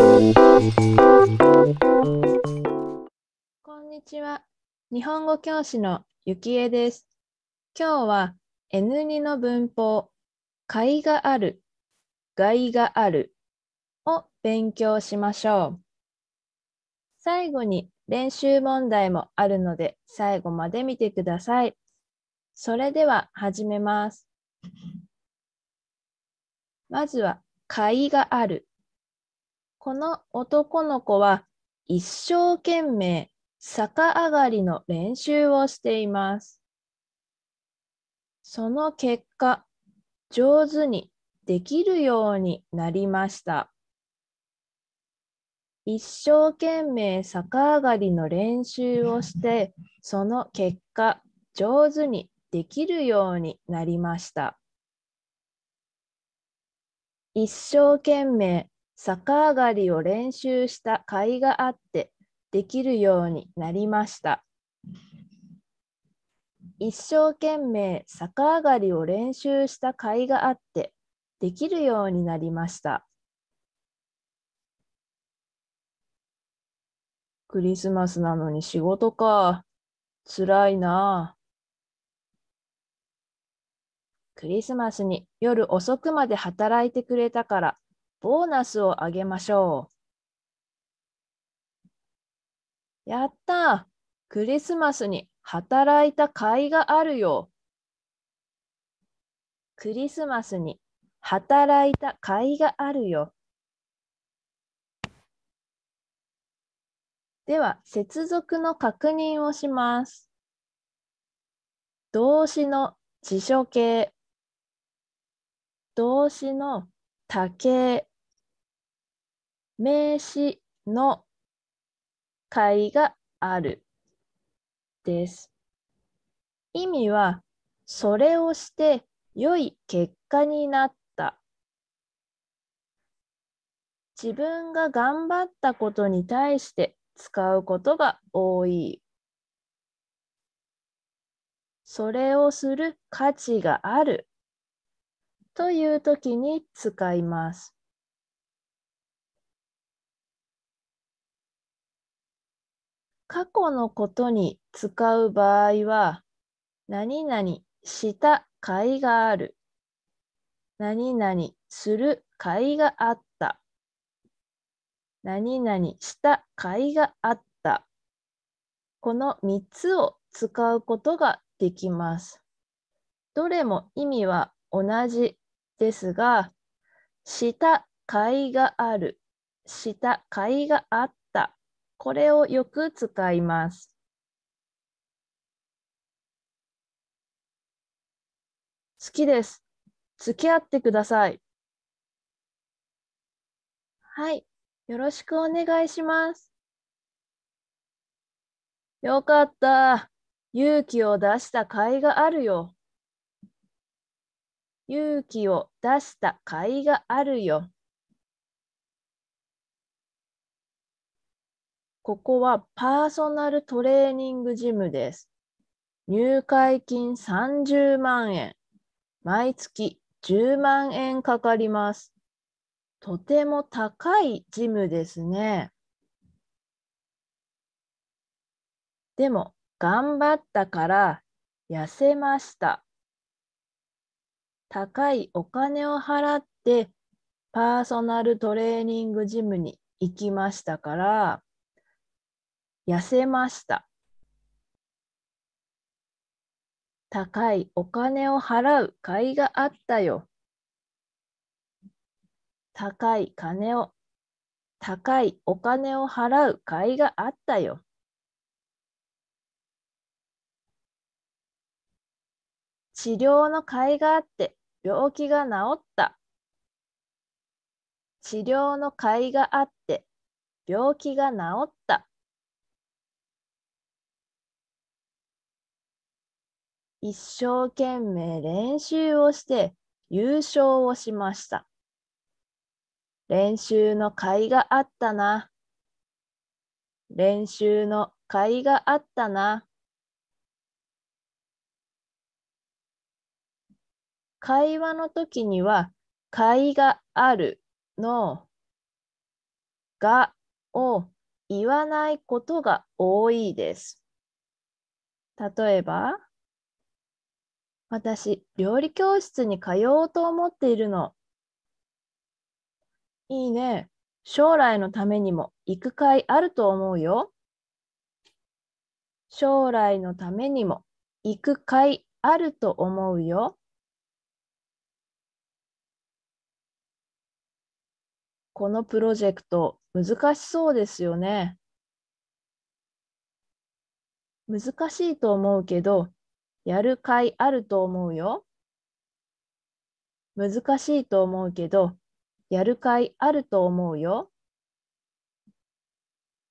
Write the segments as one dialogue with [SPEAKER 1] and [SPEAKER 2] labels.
[SPEAKER 1] こんにちは。日本語教師のゆきえです。今日は N2 の文法、解がある、害があるを勉強しましょう。最後に練習問題もあるので最後まで見てください。それでは始めます。まずは、いがある。この男の子は一生懸命逆上がりの練習をしています。その結果、上手にできるようになりました。一生懸命逆上がりの練習をして、その結果、上手にできるようになりました。一生懸命逆上がりを練習した甲斐があってできるようになりました。一生懸命逆上がりを練習した甲斐があってできるようになりました。クリスマスなのに仕事か。つらいな。クリスマスに夜遅くまで働いてくれたからボーナスをあげましょう。やったクリスマスに働いた甲斐があるよ。クリスマスに働いた甲斐があるよ。では、接続の確認をします。動詞の辞書形、動詞の多形、名詞の解があるです。意味は、それをして良い結果になった。自分が頑張ったことに対して使うことが多い。それをする価値があるという時に使います。過去のことに使う場合は、何々した甲斐がある。何々する甲斐があった。何々した甲斐があった。この3つを使うことができます。どれも意味は同じですが、した甲斐がある、した甲斐があった。これをよく使います。好きです。付き合ってください。はい。よろしくお願いします。よかった。勇気を出した甲斐があるよ。勇気を出した甲斐があるよ。ここはパーソナルトレーニングジムです。入会金30万円。毎月10万円かかります。とても高いジムですね。でも、頑張ったから痩せました。高いお金を払ってパーソナルトレーニングジムに行きましたから、痩せました。高いお金を払う甲斐があったよ。高い金を、高いお金を払う甲斐があったよ。治療の甲斐があって病気が治った。治療の甲斐があって病気が治った。一生懸命練習をして優勝をしました。練習の甲斐があったな。練習の甲斐があったな。会話の時には、甲斐があるのがを言わないことが多いです。例えば、私、料理教室に通おうと思っているの。いいね。将来のためにも行く会あると思うよ。将来のためにも行く会あると思うよ。このプロジェクト難しそうですよね。難しいと思うけどやるかいあると思うよ。難しいと思うけど、やるかいあると思うよ。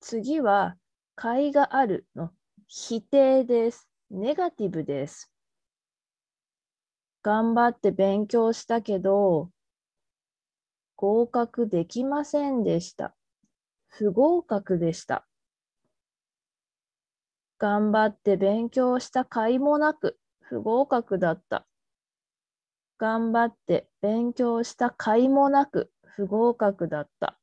[SPEAKER 1] 次は、かいがあるの否定です。ネガティブです。頑張って勉強したけど、合格できませんでした。不合格でした。頑張って勉強した甲斐もなく不合格だった。頑張って勉強した甲斐もなく不合格だった。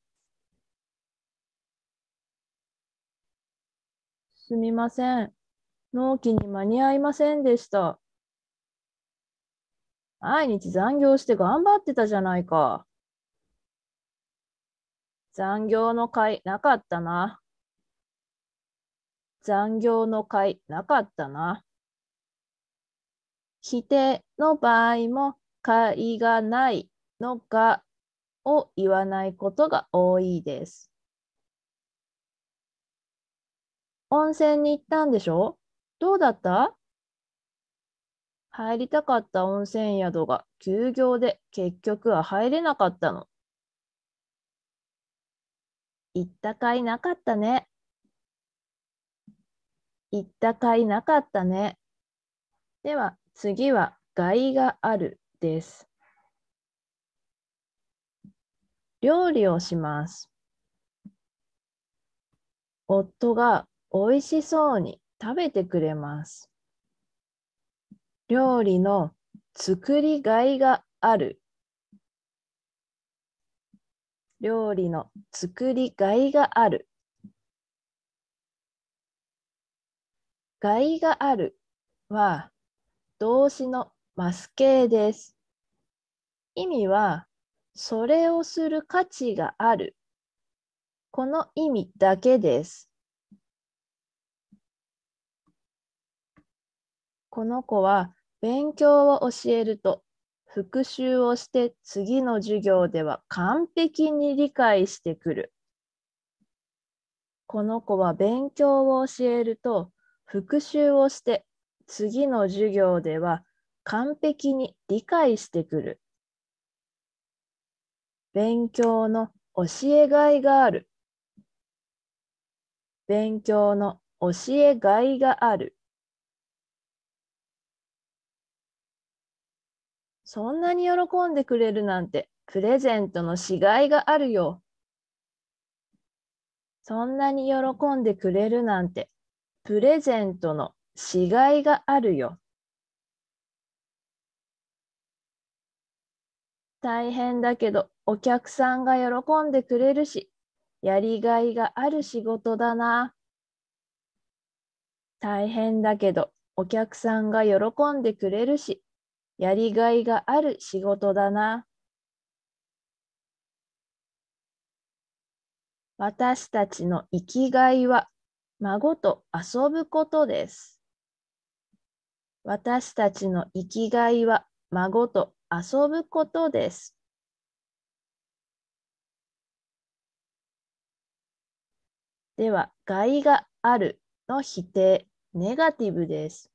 [SPEAKER 1] すみません。納期に間に合いませんでした。毎日残業して頑張ってたじゃないか。残業の会なかったな。残業の会なかったな。否定の場合も会がないのかを言わないことが多いです。温泉に行ったんでしょどうだった入りたかった温泉宿が休業で結局は入れなかったの。行ったかいなかったね。行ったかいなかったね。では次は害があるです。料理をします。夫が美味しそうに食べてくれます。料理の作りがいがある。料理の作りがいがある。害があるは動詞のマス形です。意味は、それをする価値がある。この意味だけです。この子は勉強を教えると復習をして次の授業では完璧に理解してくる。この子は勉強を教えると復習をして次の授業では完璧に理解してくる。勉強の教えがいがある。勉強の教えがいがある。そんなに喜んでくれるなんてプレゼントのしがいがあるよ。そんなに喜んでくれるなんてプレゼントのしがいがあるよ。大変だけどお客さんが喜んでくれるし、やりがいがある仕事だな。大変だけどお客さんが喜んでくれるし、やりがいがある仕事だな。私たちの生きがいは孫と遊ぶことです。私たちの生きがいは孫と遊ぶことです。では、害があるの否定、ネガティブです。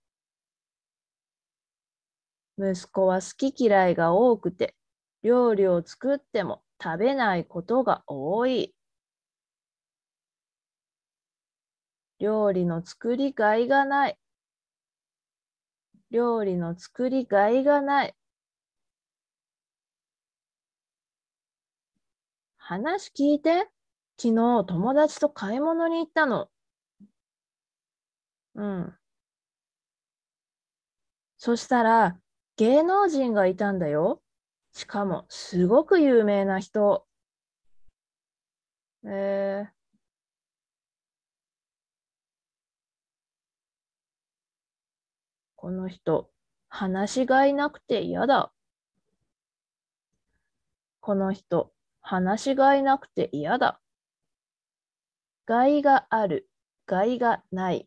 [SPEAKER 1] 息子は好き嫌いが多くて、料理を作っても食べないことが多い。料理の作りがいがない。料理の作りがいがない。話聞いて。昨日友達と買い物に行ったの。うん。そしたら芸能人がいたんだよ。しかもすごく有名な人。えーこの人、話しがいなくて嫌だ。この人、話しがいなくて嫌だ。害がある、害がない。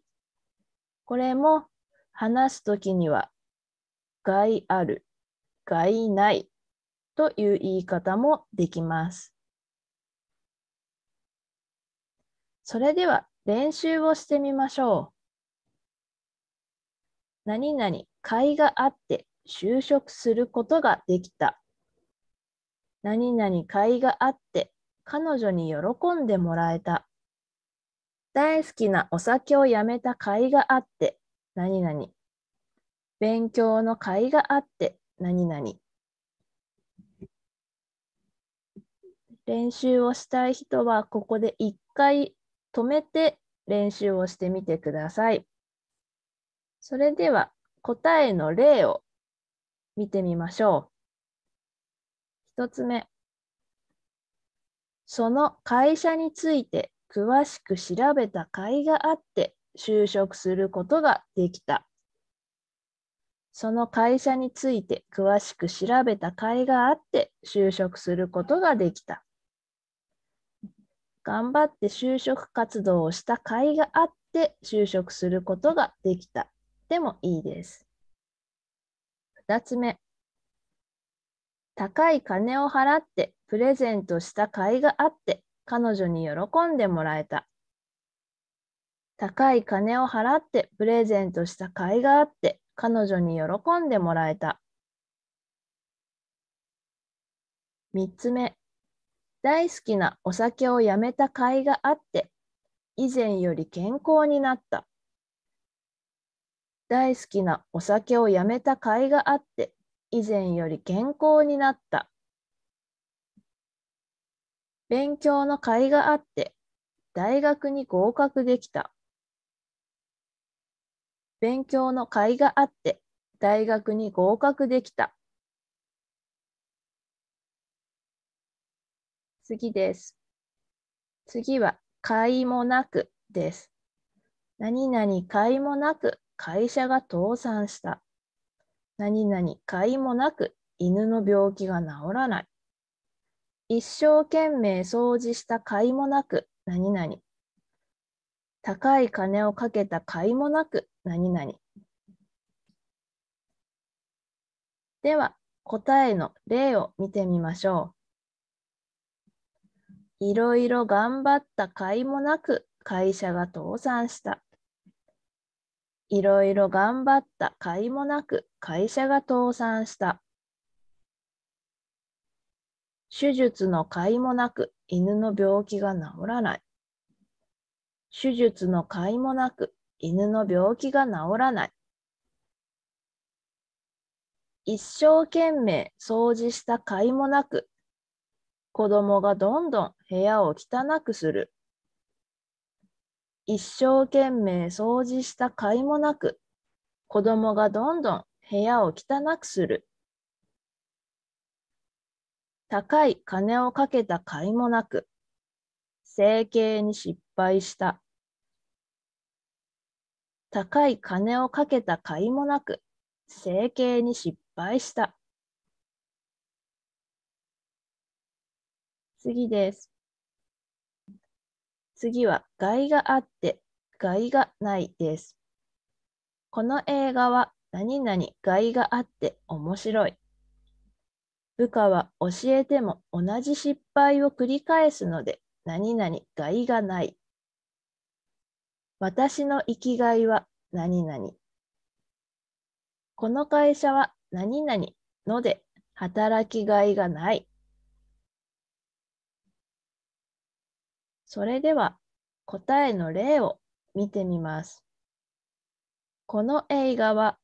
[SPEAKER 1] これも話すときには、害ある、害ないという言い方もできます。それでは練習をしてみましょう。何々会があって就職することができた。何々会があって彼女に喜んでもらえた。大好きなお酒をやめたいがあって何々。勉強のいがあって何々。練習をしたい人はここで一回止めて練習をしてみてください。それでは答えの例を見てみましょう。1つ目。その会社について詳しく調べた甲斐があって就職することができた。その会社について詳しく調べた甲斐があって就職することができた。頑張って就職活動をした甲斐があって就職することができた。てもいいです。2つ目、高い金を払ってプレゼントした甲斐があって彼女に喜んでもらえた。高い金を払ってプレゼントした甲斐があって彼女に喜んでもらえた。3つ目、大好きなお酒をやめた甲斐があって以前より健康になった。大好きなお酒をやめた甲斐があって以前より健康になった勉強の甲斐があって大学に合格できた勉強の甲斐があって大学に合格できた次です次は甲斐もなくです何々甲斐もなく会社が倒産した。何々買いもなく犬の病気が治らない。一生懸命掃除した買いもなく何々。高い金をかけた甲斐もなく何々。では答えの例を見てみましょう。いろいろ頑張った甲斐もなく会社が倒産した。いろいろ頑張った甲斐もなく会社が倒産した。手術の甲斐もなく犬の病気が治らない。手術の甲斐もなく犬の病気が治らない。一生懸命掃除した甲斐もなく子供がどんどん部屋を汚くする。一生懸命掃除した甲斐もなく、子供がどんどん部屋を汚くする。高い金をかけた甲斐もなく、整形に失敗した。高い金をかけた甲斐もなく、整形に失敗した。次です。次は害があって害がないです。この映画は何々害があって面白い。部下は教えても同じ失敗を繰り返すので何々害がない。私の生きがいは何々。この会社は何々ので働きがいがない。それでは答えの例を見てみます。この映画は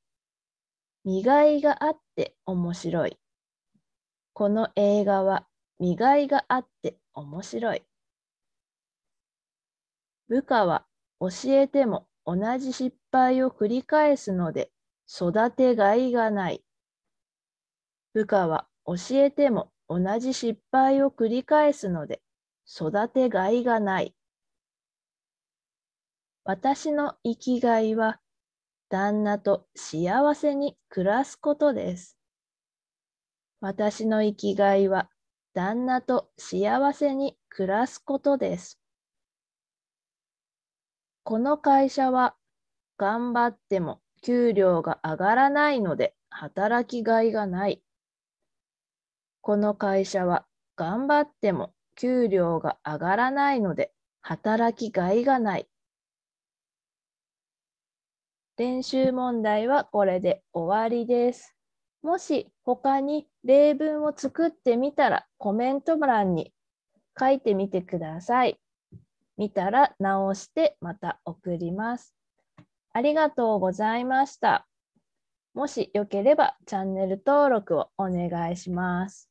[SPEAKER 1] 見がいがあって面白い。この映画は見がいがあって面白い。部下は教えても同じ失敗を繰り返すので育てがいがない。部下は教えても同じ失敗を繰り返すので育てがいがない。私の生きがいは旦那と幸せに暮らすことです。私の生きがいは旦那と幸せに暮らすことです。この会社は頑張っても給料が上がらないので働きがいがない。この会社は頑張っても給料が上がらないので働きがいがない。練習問題はこれで終わりです。もし他に例文を作ってみたらコメント欄に書いてみてください。見たら直してまた送ります。ありがとうございました。もしよければチャンネル登録をお願いします。